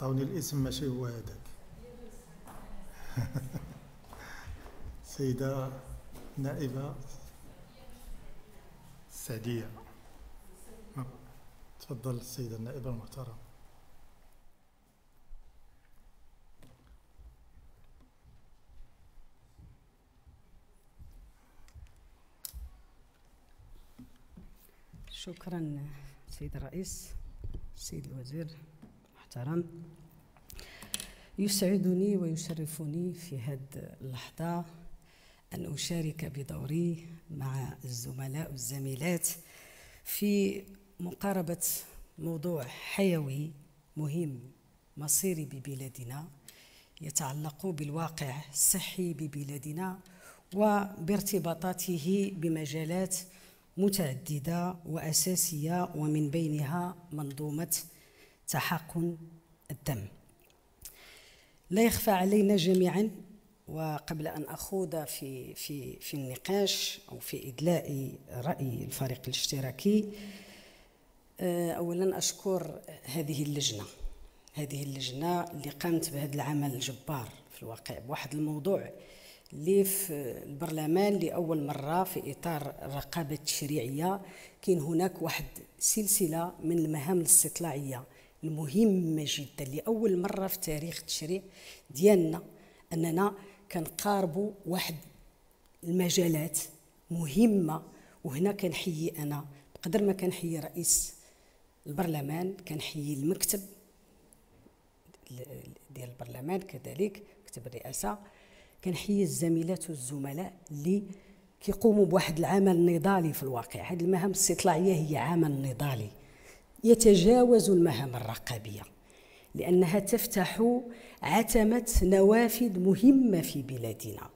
عطاوني الاسم ماشي هو هذاك سيدة نائبة السعدية نعم. تفضل السيدة النائبة المحترمة شكرا سيد الرئيس سيد الوزير المحترم يسعدني ويشرفني في هذه اللحظة أن أشارك بدوري مع الزملاء والزميلات في مقاربة موضوع حيوي مهم مصيري ببلادنا يتعلق بالواقع الصحي ببلادنا وبارتباطاته بمجالات متعدده واساسيه ومن بينها منظومه تحقن الدم لا يخفى علينا جميعا وقبل ان اخوض في في في النقاش او في ادلاء راي الفريق الاشتراكي آه، اولا اشكر هذه اللجنه هذه اللجنه اللي قامت بهذا العمل الجبار في الواقع بواحد الموضوع اللي في البرلمان لاول مره في اطار الرقابه التشريعيه كاين هناك واحد سلسله من المهام الاستطلاعيه المهمه جدا لاول مره في تاريخ التشريع ديالنا اننا كنقاربوا واحد المجالات مهمه وهنا كنحيي انا بقدر ما كنحيي رئيس البرلمان كنحيي المكتب ديال البرلمان كذلك مكتب الرئاسه كنحيي الزميلات والزملاء اللي كيقوموا بواحد العمل نضالي في الواقع هذه المهام الاستطلاعيه هي عمل نضالي يتجاوز المهام الرقابيه لانها تفتح عتمه نوافذ مهمه في بلادنا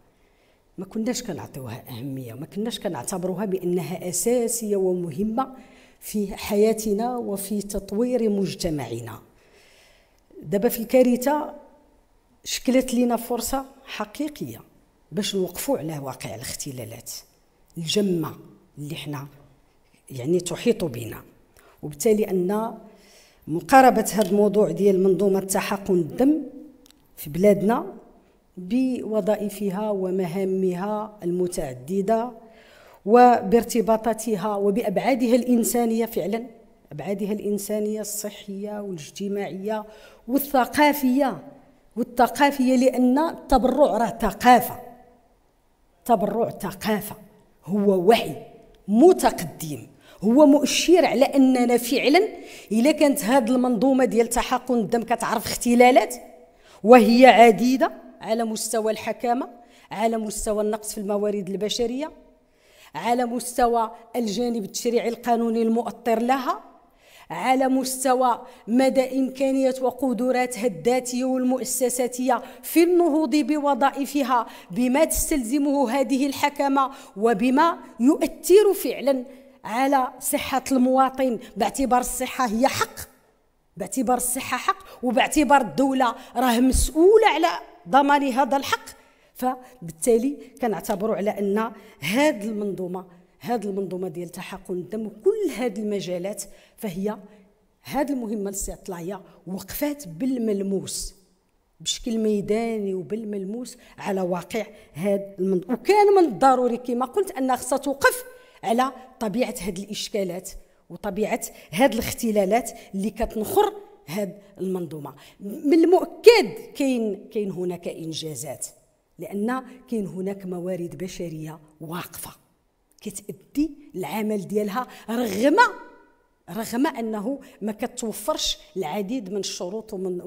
ما كناش كنعطيوها اهميه ما كناش كنعتبروها بانها اساسيه ومهمه في حياتنا وفي تطوير مجتمعنا دابا في الكارثه شكلت لنا فرصه حقيقيه باش نوقفوا على واقع الاختلالات الجمه اللي حنا يعني تحيط بنا وبالتالي ان مقاربه هذا الموضوع ديال منظومه تحقن الدم في بلادنا بوظائفها ومهامها المتعدده وبارتباطاتها وبابعادها الانسانيه فعلا ابعادها الانسانيه الصحيه والاجتماعيه والثقافيه والثقافيه لان التبرع راه ثقافه تبرع ثقافه هو وعي متقدم هو مؤشر على اننا فعلا الا كانت هذه المنظومه ديال تحقن الدم كتعرف اختلالات وهي عديده على مستوى الحكامه على مستوى النقص في الموارد البشريه على مستوى الجانب التشريعي القانوني المؤطر لها على مستوى مدى إمكانية وقدراتها الذاتية والمؤسساتية في النهوض بوظائفها بما تستلزمه هذه الحكمة وبما يؤثر فعلا على صحة المواطن باعتبار الصحة هي حق باعتبار الصحة حق وباعتبار الدولة راه مسؤولة على ضمان هذا الحق فبالتالي كنعتبروا على أن هاد المنظومة هذه المنظومة ديال تحقن الدم وكل هذه المجالات فهي هذه المهمة الاستطلاعية وقفات بالملموس بشكل ميداني وبالملموس على واقع هذا المنظومة وكان من الضروري كما قلت أنها خصها توقف على طبيعه هاد الاشكالات وطبيعه هاد الاختلالات اللي كتنخر هاد المنظومه من المؤكد كاين كاين هناك انجازات لان كاين هناك موارد بشريه واقفه كتأدي العمل ديالها رغم رغم انه ما كتوفرش العديد من الشروط ومن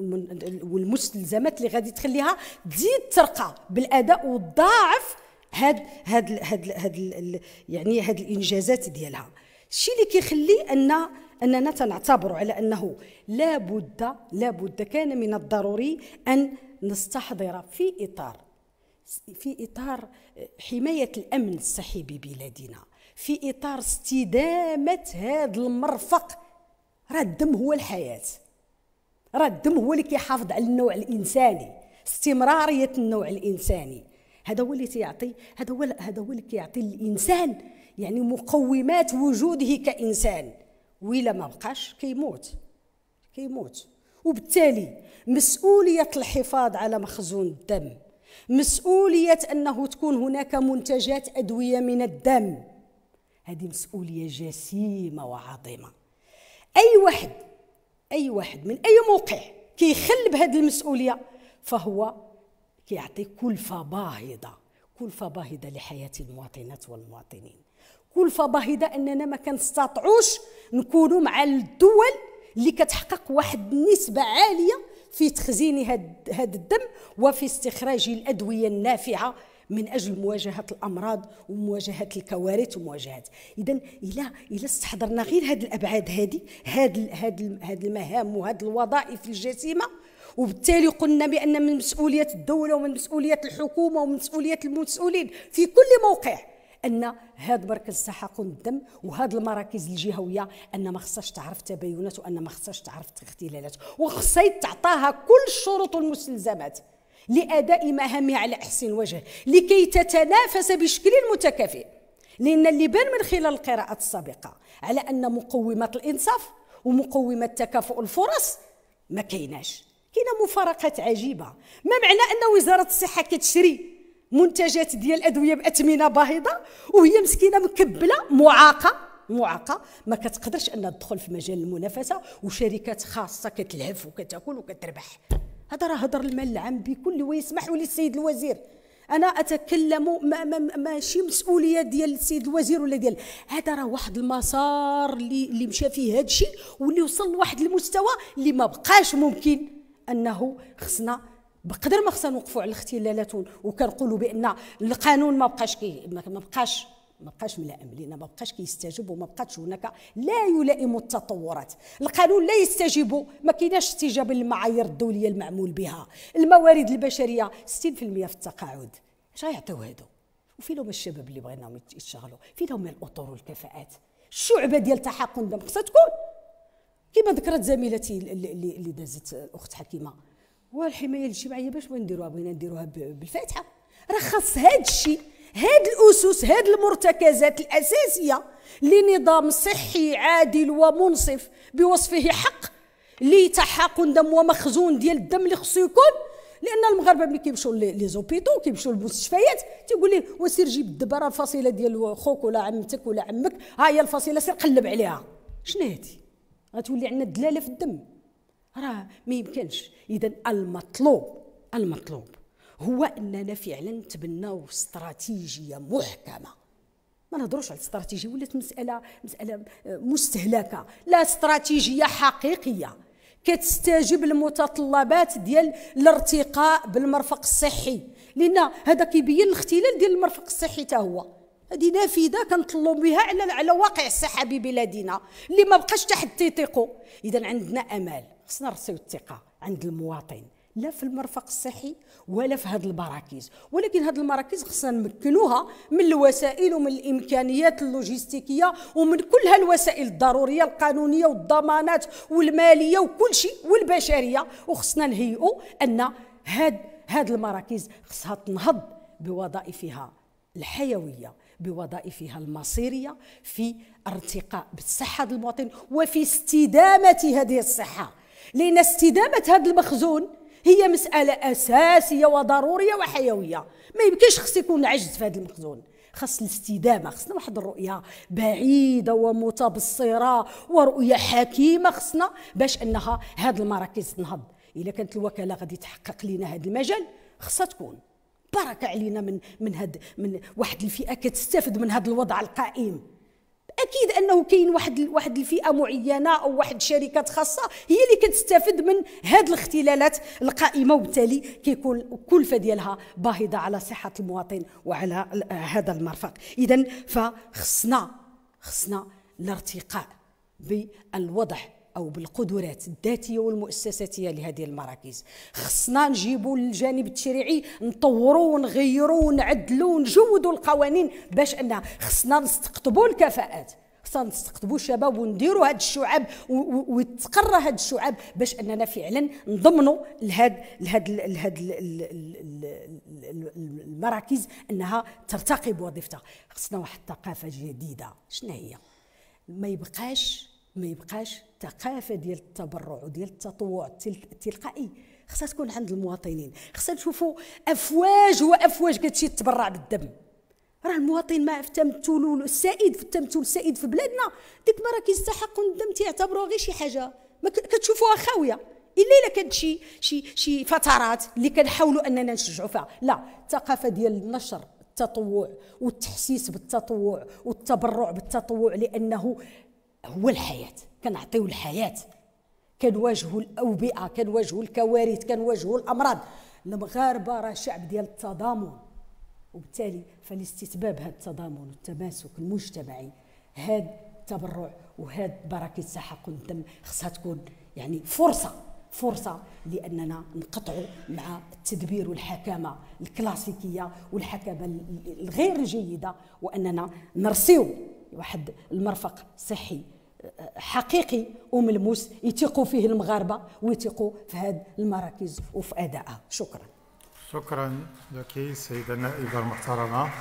والمستلزمات اللي غادي تخليها تزيد ترقى بالاداء وتضاعف هاد هاد هاد هاد يعني هاد الانجازات ديالها الشيء اللي كيخلي ان اننا تنعتبر على انه لا بد لا بد كان من الضروري ان نستحضر في اطار في اطار حمايه الامن الصحي ببلادنا في اطار استدامه هذا المرفق راه الدم هو الحياه راه الدم هو اللي كيحافظ على النوع الانساني استمراريه النوع الانساني هذا هو اللي تيعطي هذا هو هذا هو اللي كيعطي الانسان يعني مقومات وجوده كانسان ولا ما بقاش كيموت كيموت وبالتالي مسؤوليه الحفاظ على مخزون الدم مسؤوليه انه تكون هناك منتجات ادويه من الدم هذه مسؤوليه جسيمه وعظيمه اي واحد اي واحد من اي موقع كيخل بهذه المسؤوليه فهو كيعطي كلفه باهظه كلفه باهظه لحياه المواطنات والمواطنين كلفه باهظه اننا ما كنستطعوش نكونوا مع الدول اللي كتحقق واحد النسبه عاليه في تخزين هذا الدم وفي استخراج الادويه النافعه من اجل مواجهه الامراض ومواجهه الكوارث ومواجهه اذا الا الا استحضرنا غير هذه الابعاد هذه هذه هذه المهام وهذه الوظائف الجسيمه وبالتالي قلنا بان من مسؤوليه الدوله ومن مسؤوليه الحكومه ومن مسؤوليه المسؤولين في كل موقع ان هذا مركز سحق الدم وهذا المراكز الجهويه ان ما خصهاش تعرف تباينات وان ما خصهاش تعرف اختلالات وخصها تعطاها كل الشروط والمستلزمات لاداء مهامها على احسن وجه لكي تتنافس بشكل متكافئ لان اللي بان من خلال القراءات السابقه على ان مقومات الانصاف ومقومات تكافؤ الفرص ما كيناش كاينه مفارقات عجيبه ما معنى ان وزاره الصحه كتشري منتجات ديال الادويه باثمنه باهظه وهي مسكينه مكبله معاقه معاقه ما كتقدرش انها تدخل في مجال المنافسه وشركات خاصه كتلهف وكتاكل وكتربح هذا راه هضر المال العام بكل ويسمح لي السيد الوزير انا اتكلم ما ما ماشي مسؤوليه ديال السيد الوزير ولا ديال هذا راه واحد المسار اللي اللي مشى فيه هذا الشيء واللي وصل لواحد المستوى اللي ما بقاش ممكن انه خصنا بقدر ما خصنا نوقفوا على الاختلالات وكنقولوا بان القانون ما بقاش كي ما بقاش ما بقاش ملائم لان ما بقاش كيستجيب وما بقاش هناك لا يلائم التطورات القانون لا يستجيب ما كايناش استجابه للمعايير الدوليه المعمول بها الموارد البشريه 60% في التقاعد اش غيعطيو هادو وفين هما الشباب اللي بغيناهم يتشغلوا فين هما الاطر والكفاءات الشعبه ديال تحقن دم خصها تكون كما ذكرت زميلتي اللي, اللي دازت الاخت حكيمه والحمايه الاجتماعيه باش بغينا نديروها بغينا نديروها بالفاتحه راه خاص هاد الشيء هاد الاسس هاد المرتكزات الاساسيه لنظام صحي عادل ومنصف بوصفه حق لتحاقن دم ومخزون ديال الدم اللي خصو يكون لان المغاربه ملي كيمشيو لي زوبيتو كيمشيو للمستشفيات تيقول ليه وسير جيب الدبره الفصيله ديال خوك ولا عمتك ولا عمك ها هي الفصيله سير قلب عليها شنو هادي غتولي عندنا الدلاله في الدم راه ما يمكنش اذا المطلوب المطلوب هو اننا فعلا نتبناو استراتيجيه محكمه ما نهضروش على الاستراتيجيه ولات مساله مساله آه، مستهلكه لا استراتيجيه حقيقيه كتستجيب المتطلبات ديال الارتقاء بالمرفق الصحي لان هذا كيبين الاختلال ديال المرفق الصحي حتى هو هذه نافذه كنطلوا بها على على واقع الساحه ببلادنا اللي ما بقاش حتى حد تيثيقوا اذا عندنا امل خصنا نرسيو الثقه عند المواطن لا في المرفق الصحي ولا في هذه المراكز ولكن هذه المراكز خصنا نمكنوها من الوسائل ومن الامكانيات اللوجستيكيه ومن كل هالوسائل الضروريه القانونيه والضمانات والماليه وكل شيء والبشريه وخصنا نهيئوا ان هذه هاد المراكز خصها تنهض بوظائفها الحيويه بوظائفها المصيرية في ارتقاء بالصحة المواطن وفي استدامة هذه الصحة لأن استدامة هذا المخزون هي مسألة أساسية وضرورية وحيوية ما يمكنش خص يكون عجز في هذا المخزون خاص الاستدامه خصنا واحد الرؤيه بعيده ومتبصره ورؤيه حكيمه خصنا باش انها هذه المراكز تنهض إذا كانت الوكاله غادي تحقق لنا هذا المجال خصها تكون بركه علينا من من هاد من واحد الفئه كتستافد من هاد الوضع القائم اكيد انه كاين واحد واحد الفئه معينه او واحد شركات خاصه هي اللي كتستافد من هاد الاختلالات القائمه وبالتالي كيكون الكلفه ديالها باهظه على صحه المواطن وعلى هذا المرفق اذا فخصنا خصنا الارتقاء بالوضع او بالقدرات الذاتيه والمؤسساتيه لهذه المراكز خصنا نجيبوا الجانب التشريعي نطوروا ونغيروا ونعدلوا ونجودوا القوانين باش ان خصنا نستقطبوا الكفاءات خصنا نستقطبوا الشباب ونديروا هاد الشعب وتقرى هاد الشعب باش اننا فعلا نضمنوا لهاد لهاد لهاد المراكز انها ترتقي بوظيفتها خصنا واحد الثقافه جديده شنو هي ما يبقاش ما يبقاش الثقافه ديال التبرع وديال التطوع التلقائي خصها تكون عند المواطنين خصنا نشوفوا افواج وافواج كتشي تتبرع بالدم راه المواطن ما في تمثله السائد في التمثل السائد في بلادنا ديك المره كيستحق الدم تيعتبروها غير شي حاجه ما كتشوفوها خاويه الا الا كانت شي شي شي فترات اللي كنحاولوا اننا نشجعوا فيها لا الثقافه ديال النشر التطوع والتحسيس بالتطوع والتبرع بالتطوع لانه هو الحياه كنعطيو الحياه كنواجهوا الاوبئه كنواجهوا الكوارث كنواجهوا الامراض المغاربه راه شعب ديال التضامن وبالتالي فالاستتباب هذا التضامن والتماسك المجتمعي هذا التبرع وهذا بركه الساحة الدم خصها تكون يعني فرصه فرصه لاننا نقطعوا مع التدبير والحكامه الكلاسيكيه والحكامه الغير جيده واننا نرسيو واحد المرفق صحي حقيقي وملموس يثقوا فيه المغاربه ويثقوا في هذه المراكز وفي ادائها شكرا شكرا لك سيده النائبه المحترمه